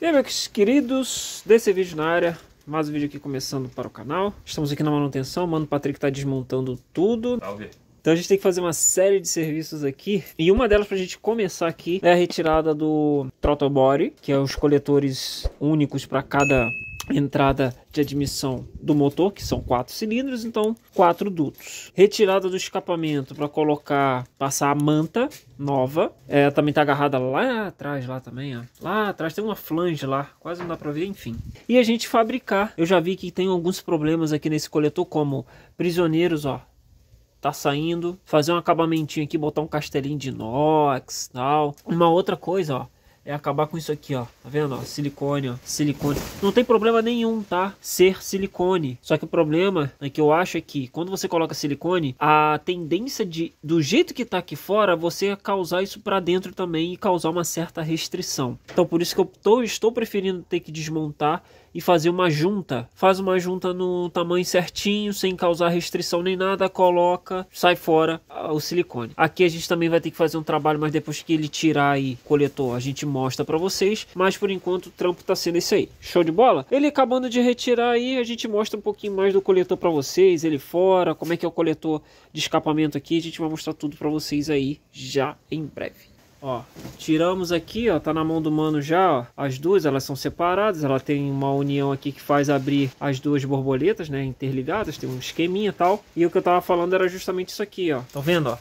E aí, meus queridos, desse vídeo na área, mais um vídeo aqui começando para o canal. Estamos aqui na manutenção, mano, Patrick está desmontando tudo. Salve. Então a gente tem que fazer uma série de serviços aqui. E uma delas para a gente começar aqui é a retirada do Trotobody, que é os coletores únicos para cada entrada de admissão do motor, que são quatro cilindros, então quatro dutos. Retirada do escapamento para colocar, passar a manta nova. É, também tá agarrada lá atrás, lá também, ó. Lá atrás tem uma flange lá, quase não dá para ver, enfim. E a gente fabricar. Eu já vi que tem alguns problemas aqui nesse coletor, como prisioneiros, ó, tá saindo, fazer um acabamentinho aqui, botar um castelinho de inox, tal. Uma outra coisa, ó, é acabar com isso aqui, ó. Tá vendo, ó? Silicone, ó. Silicone. Não tem problema nenhum, tá? Ser silicone. Só que o problema é que eu acho é que quando você coloca silicone, a tendência de, do jeito que tá aqui fora, você é causar isso para dentro também e causar uma certa restrição. Então, por isso que eu tô, estou preferindo ter que desmontar e fazer uma junta. Faz uma junta no tamanho certinho, sem causar restrição nem nada, coloca, sai fora ah, o silicone. Aqui a gente também vai ter que fazer um trabalho, mas depois que ele tirar e coletor, a gente mostra para vocês. Mas por enquanto o trampo tá sendo esse aí. Show de bola? Ele acabando de retirar aí, a gente mostra um pouquinho mais do coletor para vocês, ele fora, como é que é o coletor de escapamento aqui, a gente vai mostrar tudo para vocês aí já em breve. Ó, tiramos aqui, ó, tá na mão do mano já, ó. As duas, elas são separadas, ela tem uma união aqui que faz abrir as duas borboletas, né, interligadas, tem um esqueminha e tal. E o que eu tava falando era justamente isso aqui, ó. Tá vendo, ó?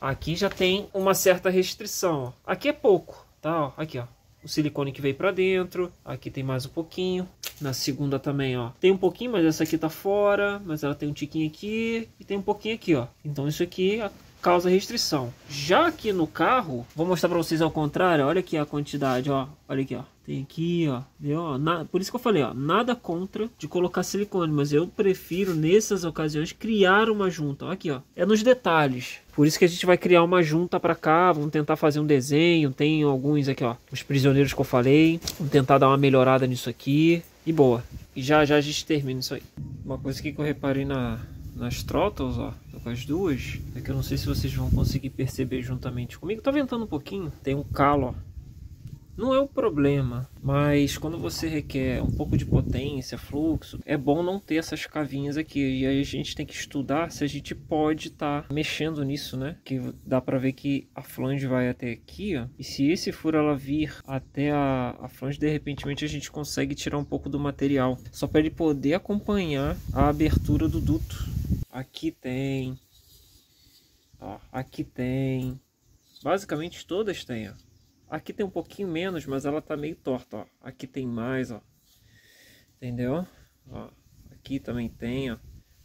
Aqui já tem uma certa restrição, ó. Aqui é pouco, tá, ó. Aqui, ó. O silicone que veio pra dentro, aqui tem mais um pouquinho. Na segunda também, ó. Tem um pouquinho, mas essa aqui tá fora, mas ela tem um tiquinho aqui e tem um pouquinho aqui, ó. Então isso aqui causa restrição. Já aqui no carro, vou mostrar para vocês ao contrário, olha aqui a quantidade, ó, olha aqui, ó. Tem aqui, ó, ó na, por isso que eu falei, ó, nada contra de colocar silicone, mas eu prefiro nessas ocasiões criar uma junta, ó, aqui, ó. É nos detalhes. Por isso que a gente vai criar uma junta para cá, vamos tentar fazer um desenho, tem alguns aqui, ó, os prisioneiros que eu falei, vamos tentar dar uma melhorada nisso aqui. E boa. E já já a gente termina isso aí. Uma coisa que eu reparei na nas trottles, ó. Tô com as duas. É que eu não sei se vocês vão conseguir perceber juntamente comigo. Tá ventando um pouquinho, tem um calo, ó. Não é o problema, mas quando você requer um pouco de potência, fluxo, é bom não ter essas cavinhas aqui. E aí a gente tem que estudar se a gente pode estar tá mexendo nisso, né? Que dá para ver que a flange vai até aqui, ó. E se esse furo ela vir até a, a flange, de repente a gente consegue tirar um pouco do material. Só para ele poder acompanhar a abertura do duto aqui tem, ó, aqui tem. Basicamente todas têm, ó. Aqui tem um pouquinho menos, mas ela tá meio torta, ó. Aqui tem mais, ó. Entendeu? Ó, aqui também tem, ó.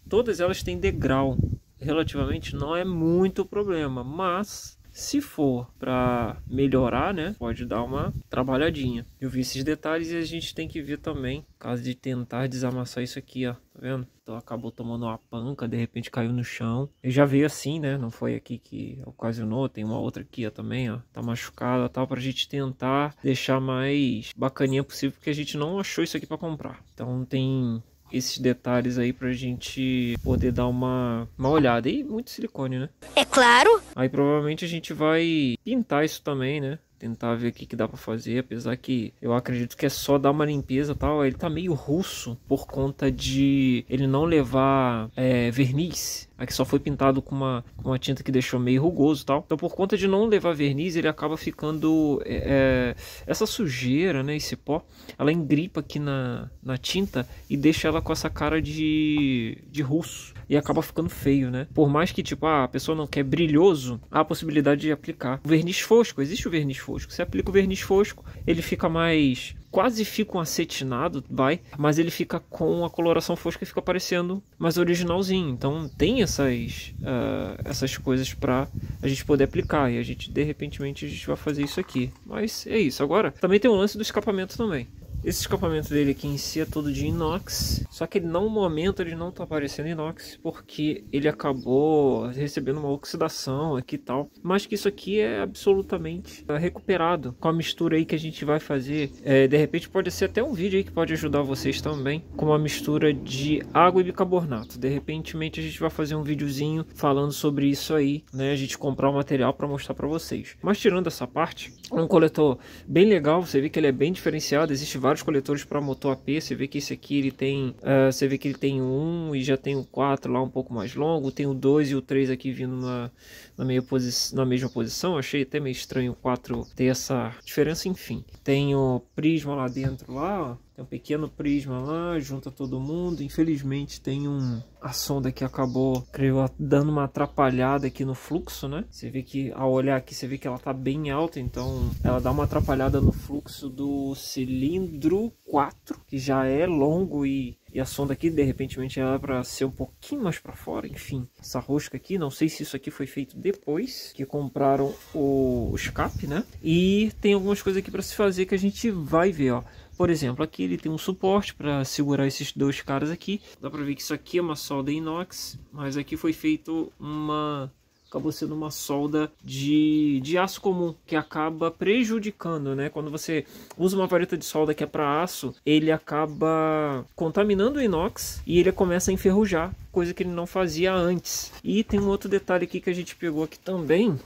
Todas elas têm degrau. Relativamente não é muito problema, mas se for para melhorar, né, pode dar uma trabalhadinha. Eu vi esses detalhes e a gente tem que ver também, caso de tentar desamassar isso aqui, ó, tá vendo? Então acabou tomando uma panca, de repente caiu no chão. E já veio assim, né? Não foi aqui que ocasionou, tem uma outra aqui ó, também, ó, tá machucada, tal, pra gente tentar deixar mais bacaninha possível, porque a gente não achou isso aqui para comprar. Então tem esses detalhes aí pra gente poder dar uma, uma olhada. E muito silicone, né? É claro! Aí provavelmente a gente vai pintar isso também, né? tentar ver o que, que dá para fazer, apesar que eu acredito que é só dar uma limpeza tal. Ele tá meio russo por conta de ele não levar é, verniz. Aqui só foi pintado com uma, com uma tinta que deixou meio rugoso tal. Então, por conta de não levar verniz, ele acaba ficando. É, é, essa sujeira, né? Esse pó, ela engripa aqui na, na tinta e deixa ela com essa cara de, de russo. E acaba ficando feio, né? Por mais que, tipo, ah, a pessoa não quer é brilhoso, há a possibilidade de aplicar. O verniz fosco, existe o verniz fosco. Você aplica o verniz fosco, ele fica mais. Quase fica um acetinado, vai, mas ele fica com a coloração fosca e fica parecendo mais originalzinho. Então tem essas, uh, essas coisas para a gente poder aplicar. E a gente, de repente, a gente vai fazer isso aqui. Mas é isso. Agora, também tem o lance do escapamento também. Esse escapamento dele aqui em si é todo de inox, só que no momento ele não tá aparecendo inox porque ele acabou recebendo uma oxidação aqui e tal. Mas que isso aqui é absolutamente tá recuperado com a mistura aí que a gente vai fazer. É, de repente pode ser até um vídeo aí que pode ajudar vocês também com uma mistura de água e bicarbonato. De repente a gente vai fazer um videozinho falando sobre isso aí, né? A gente comprar o material para mostrar para vocês. Mas tirando essa parte, é um coletor bem legal, você vê que ele é bem diferenciado, existe vários vários coletores para motor AP, você vê que esse aqui ele tem, uh, você vê que ele tem um e já tem o 4 lá um pouco mais longo, tem o 2 e o 3 aqui vindo na, na, meio posi na mesma posição, achei até meio estranho o 4 ter essa diferença, enfim. Tem o prisma lá dentro lá, ó tem um pequeno prisma lá, junta todo mundo. Infelizmente tem um a sonda que acabou, creio, dando uma atrapalhada aqui no fluxo, né? Você vê que ao olhar aqui, você vê que ela tá bem alta, então ela dá uma atrapalhada no fluxo do cilindro 4, que já é longo e e a sonda aqui de repente ela é para ser um pouquinho mais para fora, enfim. Essa rosca aqui, não sei se isso aqui foi feito depois que compraram o, o escape, né? E tem algumas coisas aqui para se fazer que a gente vai ver, ó. Por exemplo, aqui ele tem um suporte para segurar esses dois caras aqui. Dá para ver que isso aqui é uma solda inox, mas aqui foi feito uma acabou sendo uma solda de, de aço comum, que acaba prejudicando, né? Quando você usa uma vareta de solda que é para aço, ele acaba contaminando o inox e ele começa a enferrujar, coisa que ele não fazia antes. E tem um outro detalhe aqui que a gente pegou aqui também,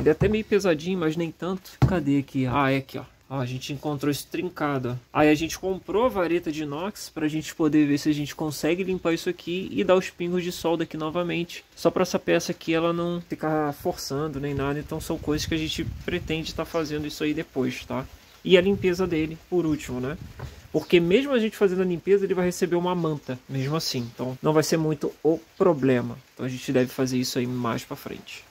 ele é até meio pesadinho, mas nem tanto. Cadê aqui? Ah, é aqui, ó. Ó, a gente encontrou isso trincado. Ó. Aí a gente comprou a vareta de inox para a gente poder ver se a gente consegue limpar isso aqui e dar os pingos de solda aqui novamente. Só para essa peça aqui ela não ficar forçando nem nada. Então são coisas que a gente pretende estar tá fazendo isso aí depois, tá? E a limpeza dele, por último, né? Porque mesmo a gente fazendo a limpeza, ele vai receber uma manta, mesmo assim. Então não vai ser muito o problema. Então a gente deve fazer isso aí mais para frente.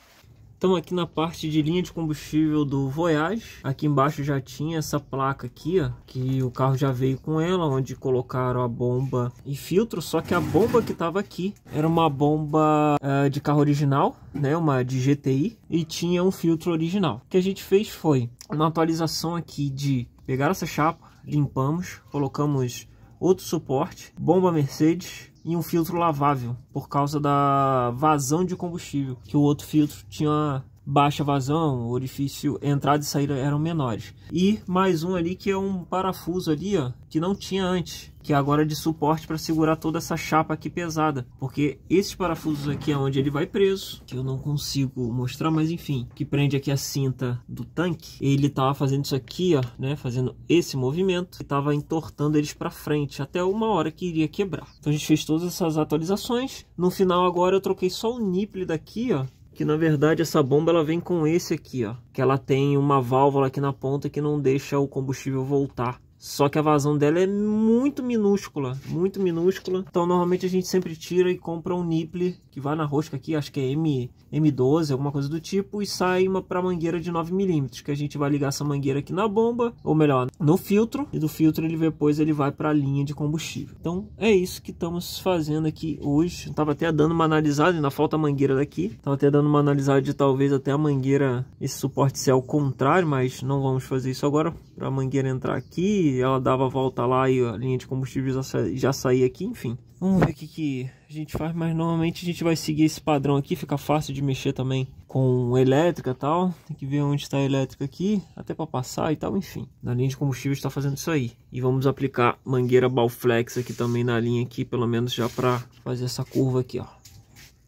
Estamos aqui na parte de linha de combustível do Voyage. Aqui embaixo já tinha essa placa aqui, ó, que o carro já veio com ela, onde colocaram a bomba e filtro. Só que a bomba que estava aqui era uma bomba uh, de carro original, né, uma de GTI, e tinha um filtro original. O que a gente fez foi uma atualização aqui de pegar essa chapa, limpamos, colocamos outro suporte, bomba Mercedes, em um filtro lavável por causa da vazão de combustível que o outro filtro tinha baixa vazão, orifício entrada e saída eram menores. E mais um ali que é um parafuso ali, ó, que não tinha antes, que agora é de suporte para segurar toda essa chapa aqui pesada, porque esses parafusos aqui é onde ele vai preso, que eu não consigo mostrar, mas enfim, que prende aqui a cinta do tanque. Ele tava fazendo isso aqui, ó, né, fazendo esse movimento e tava entortando eles para frente até uma hora que iria quebrar. Então a gente fez todas essas atualizações. No final agora eu troquei só o nipple daqui, ó, que na verdade essa bomba ela vem com esse aqui, ó, que ela tem uma válvula aqui na ponta que não deixa o combustível voltar. Só que a vazão dela é muito minúscula, muito minúscula. Então normalmente a gente sempre tira e compra um nipple que vai na rosca aqui, acho que é M, M12, alguma coisa do tipo, e sai uma para mangueira de 9mm, que a gente vai ligar essa mangueira aqui na bomba, ou melhor, no filtro, e do filtro ele depois ele vai para a linha de combustível. Então é isso que estamos fazendo aqui hoje. Eu tava até dando uma analisada, ainda falta a mangueira daqui, tava até dando uma analisada de talvez até a mangueira, esse suporte ser ao contrário, mas não vamos fazer isso agora, para a mangueira entrar aqui, ela dava a volta lá e a linha de combustível já, já saía aqui, enfim. Vamos ver o que, que a gente faz, mas normalmente a gente vai seguir esse padrão aqui, fica fácil de mexer também com elétrica e tal. Tem que ver onde está a elétrica aqui, até para passar e tal, enfim. Na linha de combustível está fazendo isso aí. E vamos aplicar mangueira Balflex aqui também na linha aqui, pelo menos já para fazer essa curva aqui, ó.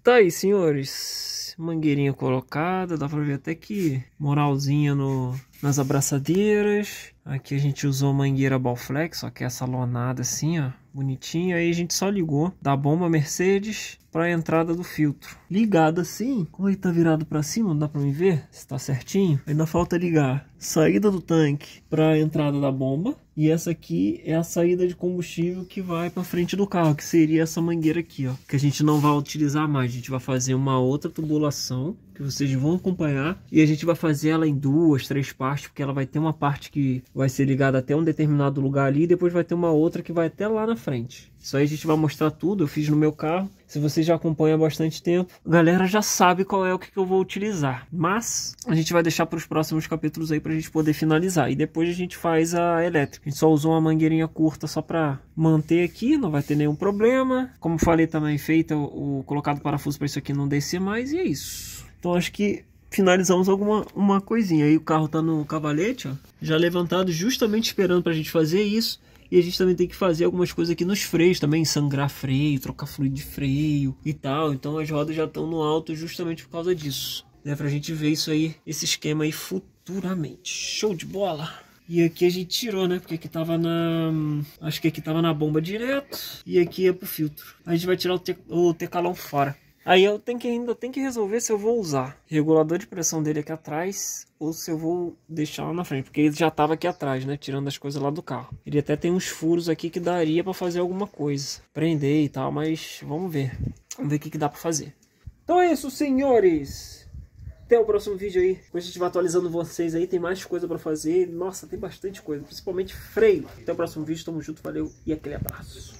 Tá aí, senhores. Mangueirinha colocada, dá para ver até que moralzinha no, nas abraçadeiras. Aqui a gente usou mangueira Balflex, só que essa lonada assim, ó bonitinho, aí a gente só ligou da bomba Mercedes para a entrada do filtro. Ligado assim, como ele está virado para cima, não dá para me ver se está certinho. Ainda falta ligar saída do tanque para a entrada da bomba e essa aqui é a saída de combustível que vai para frente do carro, que seria essa mangueira aqui, ó, que a gente não vai utilizar mais. A gente vai fazer uma outra tubulação que vocês vão acompanhar e a gente vai fazer ela em duas, três partes, porque ela vai ter uma parte que vai ser ligada até um determinado lugar ali e depois vai ter uma outra que vai até lá na frente. Isso aí a gente vai mostrar tudo, eu fiz no meu carro. Se vocês já acompanha há bastante tempo, a galera já sabe qual é o que, que eu vou utilizar. Mas a gente vai deixar para os próximos capítulos aí para a gente poder finalizar. E depois a gente faz a elétrica. A gente só usou uma mangueirinha curta só para manter aqui, não vai ter nenhum problema. Como falei também, feita o, o colocado parafuso para isso aqui não descer mais e é isso. Então acho que finalizamos alguma uma coisinha. Aí o carro tá no cavalete, ó, já levantado justamente esperando para a gente fazer isso. E a gente também tem que fazer algumas coisas aqui nos freios também, sangrar freio, trocar fluido de freio e tal. Então as rodas já estão no alto justamente por causa disso. Né? Pra gente ver isso aí, esse esquema aí futuramente. Show de bola! E aqui a gente tirou, né? Porque aqui tava na... Acho que aqui tava na bomba direto. E aqui é pro filtro. A gente vai tirar o, te... o tecalão fora. Aí eu tenho que ainda tenho que resolver se eu vou usar regulador de pressão dele aqui atrás ou se eu vou deixar lá na frente, porque ele já estava aqui atrás, né, tirando as coisas lá do carro. Ele até tem uns furos aqui que daria para fazer alguma coisa, prender e tal, mas vamos ver. Vamos ver o que, que dá para fazer. Então é isso, senhores. Até o próximo vídeo aí. Depois a gente vai atualizando vocês aí, tem mais coisa para fazer. Nossa, tem bastante coisa, principalmente freio. Até o próximo vídeo, tamo junto, valeu e aquele abraço.